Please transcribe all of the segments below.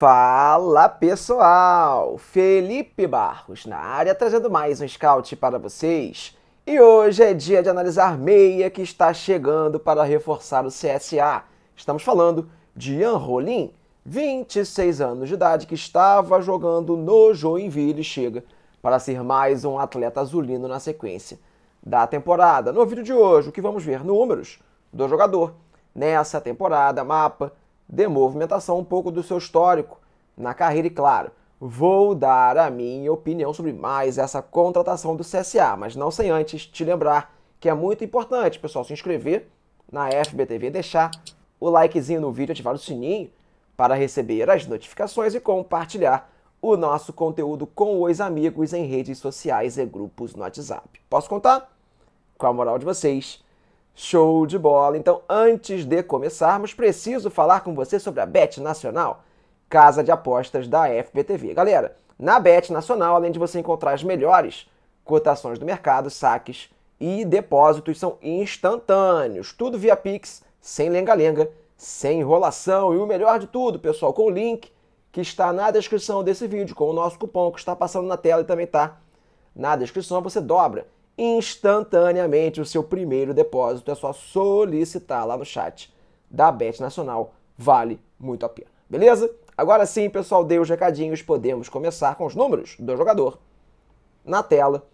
Fala pessoal, Felipe Barros na área trazendo mais um scout para vocês. E hoje é dia de analisar meia que está chegando para reforçar o CSA. Estamos falando de Ian Rolim, 26 anos de idade, que estava jogando no Joinville e chega para ser mais um atleta azulino na sequência da temporada. No vídeo de hoje, o que vamos ver? Números do jogador nessa temporada, mapa, de movimentação, um pouco do seu histórico na carreira e, claro, vou dar a minha opinião sobre mais essa contratação do CSA, mas não sem antes te lembrar que é muito importante, pessoal, se inscrever na FBTV, deixar o likezinho no vídeo, ativar o sininho para receber as notificações e compartilhar o nosso conteúdo com os amigos em redes sociais e grupos no WhatsApp. Posso contar com a moral de vocês? Show de bola! Então, antes de começarmos, preciso falar com você sobre a Bet Nacional, casa de apostas da FBTV. Galera, na Bet Nacional, além de você encontrar as melhores cotações do mercado, saques e depósitos são instantâneos. Tudo via Pix, sem lenga-lenga, sem enrolação. E o melhor de tudo, pessoal, com o link que está na descrição desse vídeo, com o nosso cupom que está passando na tela e também está na descrição, você dobra instantaneamente o seu primeiro depósito. É só solicitar lá no chat da Bet Nacional. Vale muito a pena. Beleza? Agora sim, pessoal, dei os recadinhos. Podemos começar com os números do jogador na tela.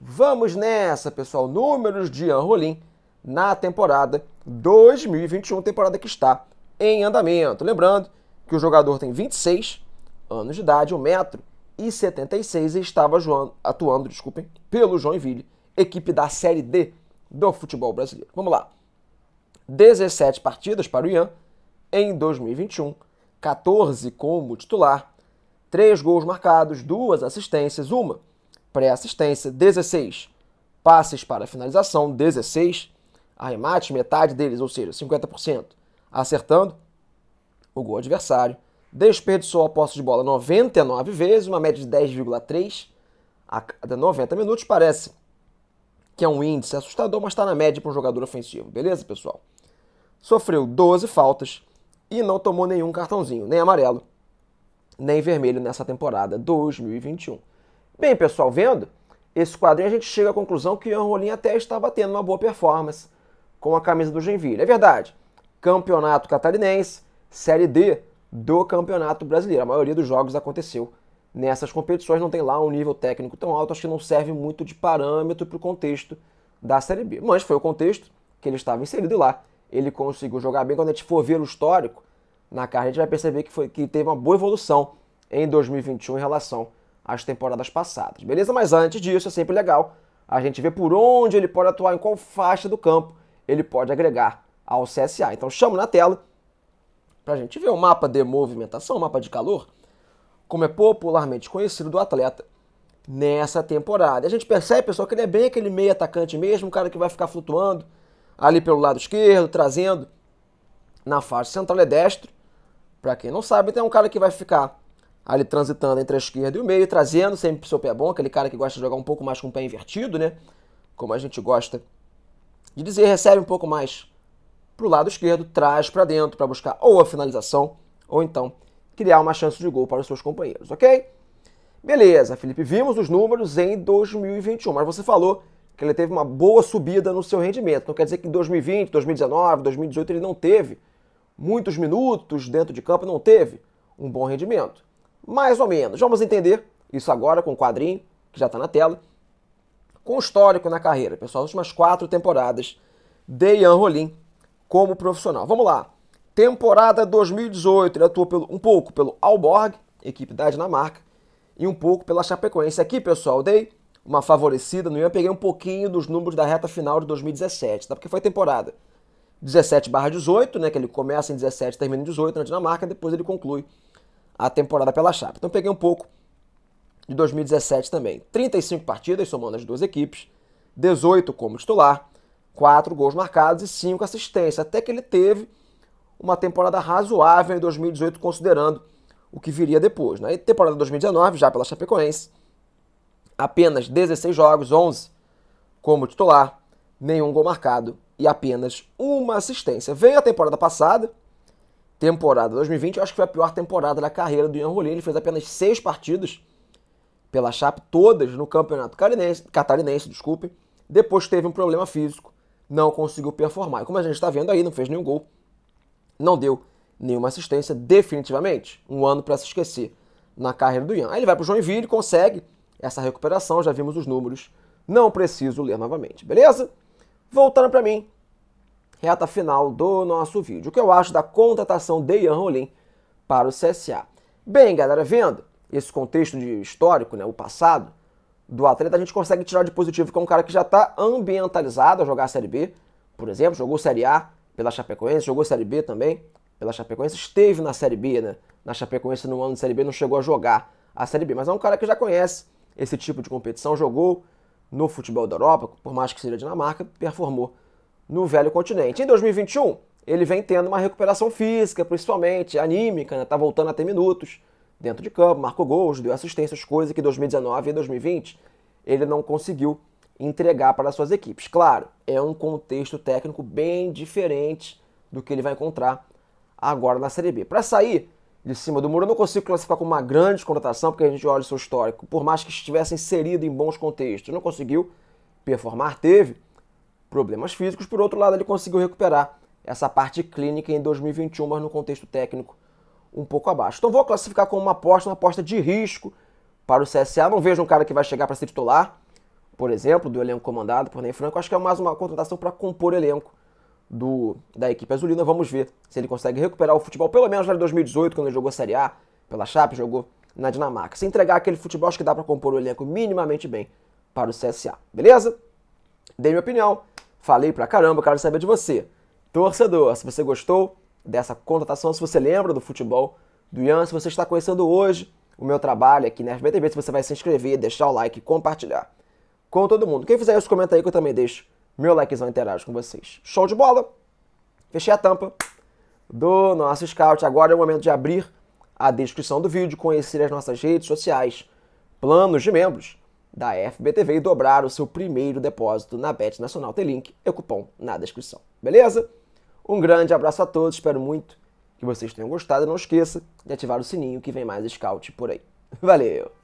Vamos nessa, pessoal. Números de Anrolim na temporada 2021, temporada que está em andamento. Lembrando que o jogador tem 26 anos de idade, 1 metro e 76 estava atuando desculpem, pelo Joinville, equipe da Série D do futebol brasileiro. Vamos lá. 17 partidas para o Ian em 2021, 14 como titular, 3 gols marcados, 2 assistências, 1 pré-assistência, 16 passes para finalização, 16 arremates, metade deles, ou seja, 50%, acertando o gol adversário, desperdiçou a posse de bola 99 vezes, uma média de 10,3 a cada 90 minutos. Parece que é um índice assustador, mas está na média para um jogador ofensivo, beleza, pessoal? Sofreu 12 faltas e não tomou nenhum cartãozinho, nem amarelo, nem vermelho nessa temporada 2021. Bem, pessoal, vendo esse quadrinho, a gente chega à conclusão que o Rolim até estava tendo uma boa performance com a camisa do Genville. É verdade, campeonato catarinense, Série D do Campeonato Brasileiro. A maioria dos jogos aconteceu nessas competições, não tem lá um nível técnico tão alto, acho que não serve muito de parâmetro para o contexto da Série B. Mas foi o contexto que ele estava inserido lá. Ele conseguiu jogar bem. Quando a gente for ver o histórico na carta, a gente vai perceber que, foi, que teve uma boa evolução em 2021 em relação às temporadas passadas. Beleza? Mas antes disso, é sempre legal a gente ver por onde ele pode atuar, em qual faixa do campo ele pode agregar ao CSA. Então chamo na tela para a gente ver o mapa de movimentação, o mapa de calor, como é popularmente conhecido do atleta nessa temporada. A gente percebe, pessoal, que ele é bem aquele meio atacante mesmo, um cara que vai ficar flutuando ali pelo lado esquerdo, trazendo na faixa central, é destro. Para quem não sabe, tem então é um cara que vai ficar ali transitando entre a esquerda e o meio, trazendo sempre o seu pé bom, aquele cara que gosta de jogar um pouco mais com o pé invertido, né? Como a gente gosta de dizer, recebe um pouco mais para o lado esquerdo, traz para dentro para buscar ou a finalização ou então criar uma chance de gol para os seus companheiros, ok? Beleza, Felipe, vimos os números em 2021, mas você falou que ele teve uma boa subida no seu rendimento. Não quer dizer que em 2020, 2019, 2018 ele não teve muitos minutos dentro de campo, não teve um bom rendimento. Mais ou menos. Vamos entender isso agora com o quadrinho que já está na tela, com o histórico na carreira. Pessoal, as últimas quatro temporadas de Ian Rolim como profissional. Vamos lá. Temporada 2018, ele atuou pelo, um pouco pelo Alborg, equipe da Dinamarca, e um pouco pela Chapecoense. Aqui, pessoal, dei uma favorecida no IAM, peguei um pouquinho dos números da reta final de 2017, tá? Porque foi temporada 17 18, né? Que ele começa em 17, termina em 18 na Dinamarca, depois ele conclui a temporada pela Chape. Então peguei um pouco de 2017 também. 35 partidas, somando as duas equipes, 18 como titular, quatro gols marcados e cinco assistências. Até que ele teve uma temporada razoável em 2018, considerando o que viria depois. Né? E temporada 2019, já pela Chapecoense, apenas 16 jogos, 11 como titular, nenhum gol marcado e apenas uma assistência. Veio a temporada passada, temporada 2020, eu acho que foi a pior temporada da carreira do Ian Rolim. Ele fez apenas seis partidas pela Chape, todas no Campeonato Catarinense, desculpe. Depois teve um problema físico não conseguiu performar. E como a gente está vendo aí, não fez nenhum gol, não deu nenhuma assistência, definitivamente. Um ano para se esquecer na carreira do Ian. Aí ele vai para o Joinville, consegue essa recuperação, já vimos os números, não preciso ler novamente, beleza? Voltando para mim, reta final do nosso vídeo, o que eu acho da contratação de Ian Rolim para o CSA. Bem, galera, vendo esse contexto de histórico, né, o passado, do atleta, a gente consegue tirar de positivo, que é um cara que já está ambientalizado a jogar a Série B, por exemplo, jogou Série A pela Chapecoense, jogou Série B também pela Chapecoense, esteve na Série B, né? Na Chapecoense no ano de Série B não chegou a jogar a Série B, mas é um cara que já conhece esse tipo de competição, jogou no futebol da Europa, por mais que seja Dinamarca, performou no velho continente. Em 2021, ele vem tendo uma recuperação física, principalmente anímica, né? tá voltando a ter minutos dentro de campo, marcou gols, deu assistências, coisas que 2019 e 2020 ele não conseguiu entregar para suas equipes. Claro, é um contexto técnico bem diferente do que ele vai encontrar agora na Série B. Para sair de cima do muro, eu não consigo classificar como uma grande contratação, porque a gente olha o seu histórico, por mais que estivesse inserido em bons contextos, não conseguiu performar, teve problemas físicos, por outro lado, ele conseguiu recuperar essa parte clínica em 2021, mas no contexto técnico um pouco abaixo. Então vou classificar como uma aposta, uma aposta de risco para o CSA. Não vejo um cara que vai chegar para ser titular, por exemplo, do elenco comandado por Ney Franco. Acho que é mais uma contratação para compor o elenco do, da equipe azulina. Vamos ver se ele consegue recuperar o futebol, pelo menos lá de 2018, quando ele jogou Série A, pela Chape, jogou na Dinamarca. Se entregar aquele futebol, acho que dá para compor o elenco minimamente bem para o CSA. Beleza? Dei minha opinião. Falei pra caramba, quero saber de você. Torcedor, se você gostou, dessa contratação se você lembra do futebol do Ian, se você está conhecendo hoje o meu trabalho aqui na FBTV, se você vai se inscrever, deixar o like, compartilhar com todo mundo. Quem fizer isso, comenta aí que eu também deixo meu likezão e interajo com vocês. Show de bola! Fechei a tampa do nosso scout. Agora é o momento de abrir a descrição do vídeo, conhecer as nossas redes sociais, planos de membros da FBTV e dobrar o seu primeiro depósito na Bet Nacional. Tem link e cupom na descrição. Beleza? Um grande abraço a todos, espero muito que vocês tenham gostado. Não esqueça de ativar o sininho que vem mais scout por aí. Valeu!